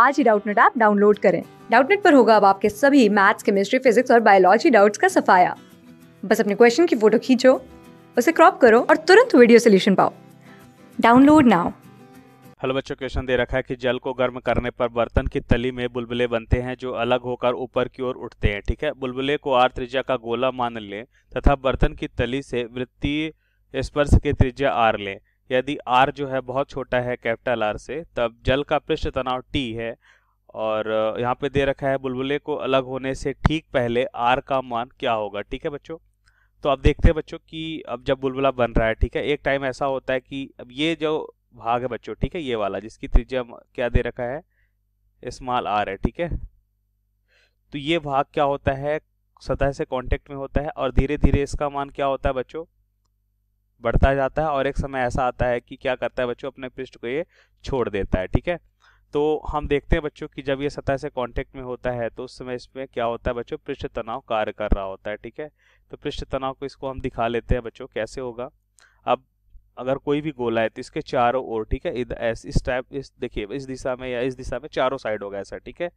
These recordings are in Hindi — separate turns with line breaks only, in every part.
आज ही डाउटनेट ऐप डाउनलोड करें डाउटनेट पर होगा अब आपके सभी मैथ्स केमिस्ट्री फिजिक्स और बायोलॉजी डाउट्स का सफाया बस अपने क्वेश्चन की फोटो खींचो उसे क्रॉप करो और तुरंत वीडियो सोल्यूशन पाओ डाउनलोड नाउ हेलो बच्चों क्वेश्चन दे रखा है कि जल को गर्म करने पर बर्तन की तली में बुलबुले बनते हैं जो अलग होकर ऊपर की ओर उठते हैं ठीक है बुलबुले को आर त्रिज्या का गोला मान लें तथा बर्तन की तली से वृत्तीय स्पर्श की त्रिज्या आर लें यदि आर जो है बहुत छोटा है कैपिटल आर से तब जल का पृष्ठ तनाव टी है और यहाँ पे दे रखा है बुलबुले को अलग होने से ठीक पहले आर का मान क्या होगा ठीक है बच्चों तो अब देखते हैं बच्चों कि अब जब बुलबुला बन रहा है ठीक है एक टाइम ऐसा होता है कि अब ये जो भाग है बच्चों ठीक है ये वाला जिसकी त्रिज्या क्या दे रखा है स्मॉल आर है ठीक है तो ये भाग क्या होता है सतह से कॉन्टेक्ट में होता है और धीरे धीरे इसका मान क्या होता है बच्चों बढ़ता जाता है और एक समय ऐसा आता है कि क्या करता है बच्चों अपने पृष्ठ को ये छोड़ देता है ठीक है तो हम देखते हैं बच्चों कि जब ये सतह से कांटेक्ट में होता है तो उस समय इसमें क्या होता है बच्चों पृष्ठ तनाव कार्य कर रहा होता है ठीक है तो पृष्ठ तनाव को इसको हम दिखा लेते हैं बच्चों कैसे होगा अब अगर कोई भी गोला है तो इसके चारों ओर ठीक है इस टाइप इस देखिए इस दिशा में या इस दिशा में चारों साइड होगा ऐसा ठीक है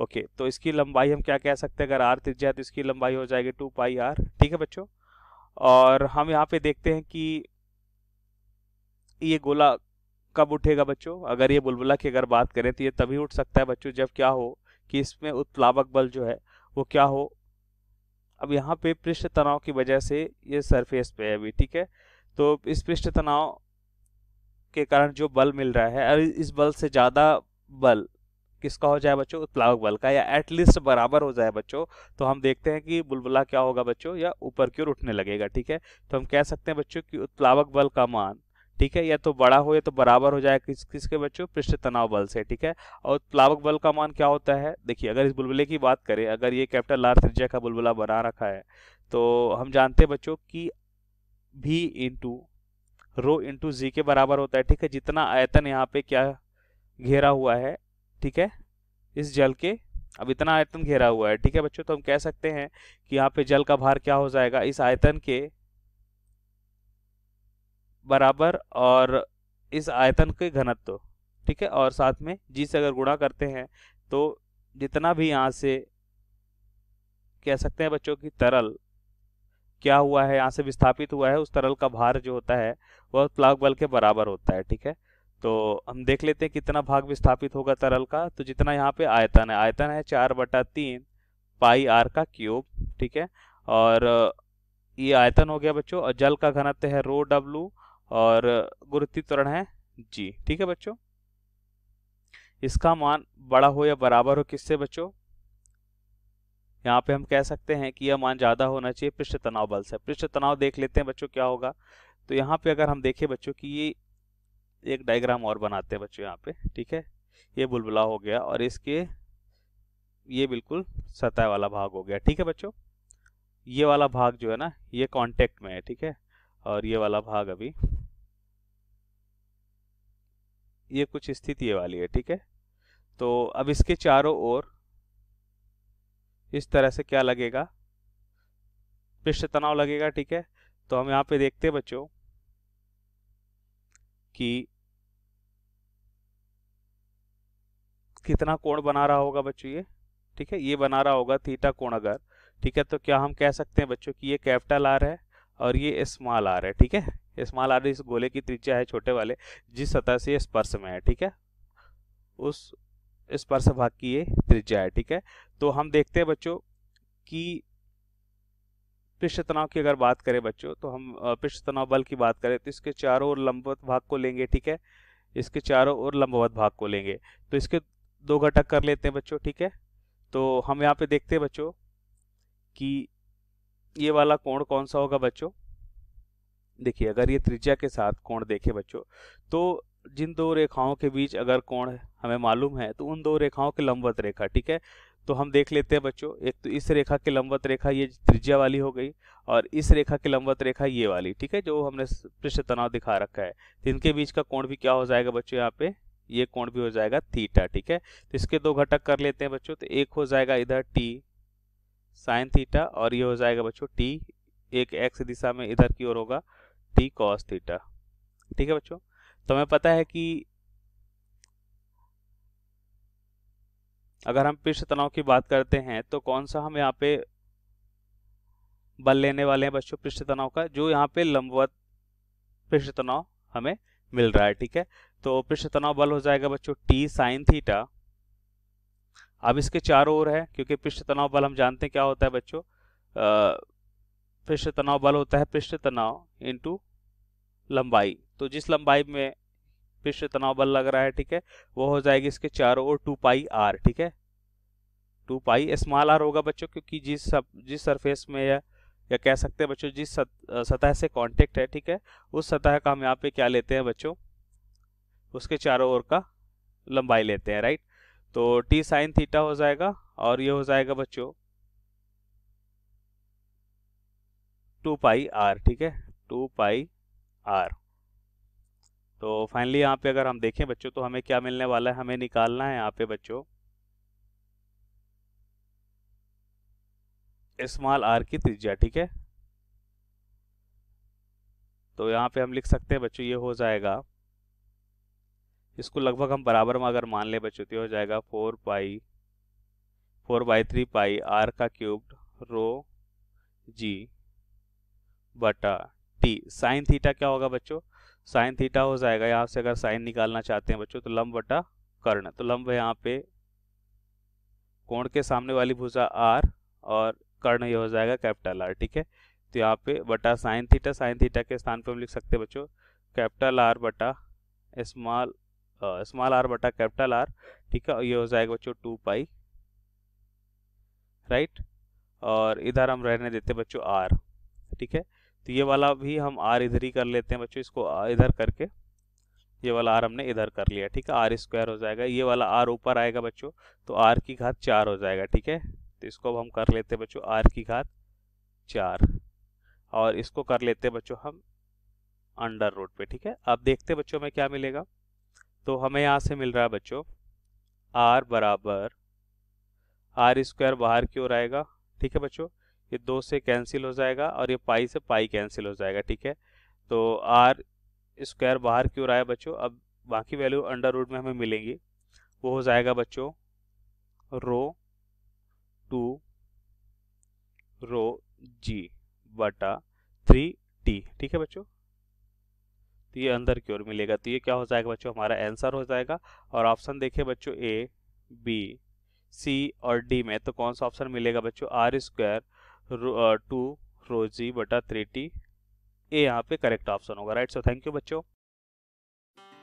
ओके तो इसकी लंबाई हम क्या कह सकते हैं अगर आर तिर है तो इसकी लंबाई हो जाएगी टू पाई आर ठीक है बच्चों और हम यहाँ पे देखते हैं कि ये गोला कब उठेगा बच्चों अगर ये बुलबुला की अगर बात करें तो ये तभी उठ सकता है बच्चों जब क्या हो कि इसमें उत्प्लावक बल जो है वो क्या हो अब यहाँ पे पृष्ठ तनाव की वजह से ये सरफेस पे है अभी ठीक है तो इस पृष्ठ तनाव के कारण जो बल मिल रहा है और इस बल से ज़्यादा बल किसका हो जाए बच्चों उत्प्लावक बल का या एटलीस्ट बराबर हो जाए बच्चों तो हम देखते हैं कि बुलबुला क्या होगा बच्चों या ऊपर की ओर उठने लगेगा ठीक है तो हम कह सकते हैं बच्चों कि उत्प्लावक बल का मान ठीक है या तो बड़ा हो या तो बराबर हो जाए किस किसके बच्चों पृष्ठ तनाव बल से ठीक है और उत्प्लावक बल का मान क्या होता है देखिए अगर इस बुलबुले की बात करें अगर ये कैपिटल आर त्रिज्या का बुलबुला बना रखा है तो हम जानते हैं बच्चों कि भी इंटू रो इंटू जी के बराबर होता है ठीक है जितना आयतन यहाँ पे क्या घेरा हुआ है ठीक है इस जल के अब इतना आयतन घेरा हुआ है ठीक है बच्चों तो हम कह सकते हैं कि यहाँ पे जल का भार क्या हो जाएगा इस आयतन के बराबर और इस आयतन के घनत्व ठीक है और साथ में जी से अगर गुणा करते हैं तो जितना भी यहाँ से कह सकते हैं बच्चों की तरल क्या हुआ है यहाँ से विस्थापित हुआ है उस तरल का भार जो होता है वह प्लाग बल के बराबर होता है ठीक है तो हम देख लेते हैं कितना भाग विस्थापित होगा तरल का तो जितना यहाँ पे आयतन है आयतन है चार बटा तीन पाई आर का क्यूब ठीक है और ये आयतन हो गया बच्चों और जल का घनत्व है रो डब्लू और गुरुत्व त्वरण है जी ठीक है बच्चों इसका मान बड़ा हो या बराबर हो किससे बच्चों यहाँ पे हम कह सकते हैं कि यह मान ज़्यादा होना चाहिए पृष्ठ तनाव बल से पृष्ठ तनाव देख लेते हैं बच्चों क्या होगा तो यहाँ पे अगर हम देखें बच्चों कि ये एक डायग्राम और बनाते हैं बच्चों यहाँ पे ठीक है ये बुलबुला हो गया और इसके ये बिल्कुल सतह वाला भाग हो गया ठीक है बच्चों ये वाला भाग जो है ना ये कांटेक्ट में है ठीक है और ये वाला भाग अभी ये कुछ स्थिति वाली है ठीक है तो अब इसके चारों ओर इस तरह से क्या लगेगा पृष्ठ तनाव लगेगा ठीक है तो हम यहाँ पे देखते हैं बच्चों कि कितना कोण बना रहा होगा बच्चों ये ठीक है ये बना रहा होगा थीटा कोण अगर ठीक है तो क्या हम कह सकते हैं बच्चों की ये कैपिटल आर है और ये स्मॉल आर है ठीक है स्मॉल आर इस गोले की त्रिज्या है छोटे वाले जिस सतह से स्पर्श में है ठीक है उस स्पर्श भाग की ये त्रिज्या है ठीक है तो हम देखते हैं बच्चों कि पृष्ठ तनाव की अगर बात करें बच्चों तो हम पृष्ठ तनाव बल की बात करें तो इसके चारों ओर लंबवत भाग को लेंगे ठीक है इसके चारों ओर लंबवत भाग को लेंगे तो इसके दो घटक कर लेते हैं बच्चों ठीक है तो हम यहाँ पे देखते हैं बच्चों कि ये वाला कोण कौन सा होगा बच्चों देखिए अगर ये त्रिज्या के साथ कोण देखे बच्चों तो जिन दो रेखाओं के बीच अगर कोण हमें मालूम है तो उन दो रेखाओं के लंबवत रेखा ठीक है तो हम देख लेते हैं बच्चों एक तो इस रेखा की लंबवत रेखा ये त्रिज्या वाली हो गई और इस रेखा की लंबवत रेखा ये वाली ठीक है जो हमने पृष्ठ तनाव दिखा रखा है तो इनके बीच का कोण भी क्या हो जाएगा बच्चों यहाँ पे ये कोण भी हो जाएगा थीटा ठीक है तो इसके दो घटक कर लेते हैं बच्चों तो एक हो जाएगा इधर टी साइन थीटा और ये हो जाएगा बच्चों टी एक एक्स दिशा में इधर की ओर होगा टी कॉस थीटा ठीक है बच्चों तो हमें पता है कि अगर हम पृष्ठ तनाव की बात करते हैं तो कौन सा हम यहाँ पे बल लेने वाले हैं बच्चों पृष्ठ तनाव का जो यहाँ पे लंबवत पृष्ठ तनाव हमें मिल रहा है ठीक है तो पृष्ठ तनाव बल हो जाएगा बच्चों टी साइन थीटा अब इसके चारों ओर है क्योंकि पृष्ठ तनाव बल हम जानते हैं क्या होता है बच्चों पृष्ठ तनाव बल होता है पृष्ठ तनाव इंटू लंबाई तो जिस लंबाई में पृष्ठ तनाव बल लग रहा है ठीक है वो हो जाएगी इसके चारों ओर टू पाई आर ठीक है टू पाई स्मॉल आर होगा बच्चों क्योंकि जिस सब जिस सरफेस में या या कह सकते हैं बच्चों जिस सतह से कॉन्टेक्ट है ठीक है उस सतह का हम यहाँ पे क्या लेते हैं बच्चों उसके चारों ओर का लंबाई लेते हैं राइट तो टी साइन थीटा हो जाएगा और ये हो जाएगा बच्चों टू पाई आर ठीक है टू पाई आर तो फाइनली यहाँ पे अगर हम देखें बच्चों तो हमें क्या मिलने वाला है हमें निकालना है यहाँ पे बच्चों स्मॉल आर की त्रिज्या ठीक है तो यहाँ पे हम लिख सकते हैं बच्चों ये हो जाएगा इसको लगभग हम बराबर में अगर मान ले बच्चों तो हो जाएगा four pi four by three pi r का क्यूब्ड रो जी बटा टी साइन थीटा क्या होगा बच्चों साइन थीटा हो जाएगा यहाँ से अगर साइन निकालना चाहते हैं बच्चों तो लंब बटा कर्ण तो लंब है यहाँ पे कोण के सामने वाली भुजा आर और कर्ण ये हो जाएगा कैपिटल आर ठीक है तो यहाँ पे बटा साइन थीटा साइन थीटा के स्थान पर हम लिख सकते हैं बच्चों कैपिटल आर बटा स्मॉल स्मॉल आर बटा कैपिटल आर ठीक है ये हो जाएगा बच्चों टू पाई राइट और इधर हम रहने देते हैं बच्चों आर ठीक है तो ये वाला भी हम आर इधर ही कर लेते हैं बच्चों इसको इधर करके ये वाला आर हमने इधर कर लिया ठीक है आर स्क्वायर हो जाएगा ये वाला आर ऊपर आएगा बच्चों तो आर की घात चार हो जाएगा ठीक है तो इसको अब हम कर लेते हैं बच्चों आर की घात चार और इसको कर लेते हैं बच्चों हम अंडर रोड पे ठीक है अब देखते हैं बच्चों में क्या मिलेगा तो हमें यहाँ से मिल रहा है बच्चों आर बराबर आर स्क्वायर बाहर की ओर आएगा ठीक है बच्चों ये दो से कैंसिल हो जाएगा और ये पाई से पाई कैंसिल हो जाएगा ठीक है तो आर स्क्वायर बाहर की ओर आया बच्चों अब बाकी वैल्यू अंडर रूट में हमें मिलेंगी वो हो जाएगा बच्चों रो टू रो जी बटा थ्री टी ठीक है बच्चों तो ये अंदर की ओर मिलेगा तो ये क्या हो जाएगा बच्चों हमारा आंसर हो जाएगा और ऑप्शन देखिए बच्चों ए बी सी और डी में तो कौन सा ऑप्शन मिलेगा बच्चों आर स्क्वायर टू रोजी बटा थ्री टी ए यहाँ पे करेक्ट ऑप्शन होगा राइट सो थैंक यू बच्चों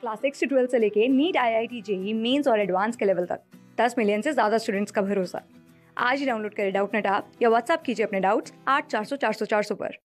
क्लास सिक्स से ट्वेल्थ से लेके NEET I I T JEE Mains और एडवांस के लेवल तक दस मिलियन से ज़्यादा स्टूडेंट्स का भरोसा आज ही डाउनलोड करें डाउट नेट आप या व्हाट्सअप कीजिए अपने डाउट्स आठ चार सौ चार सौ चार सौ पर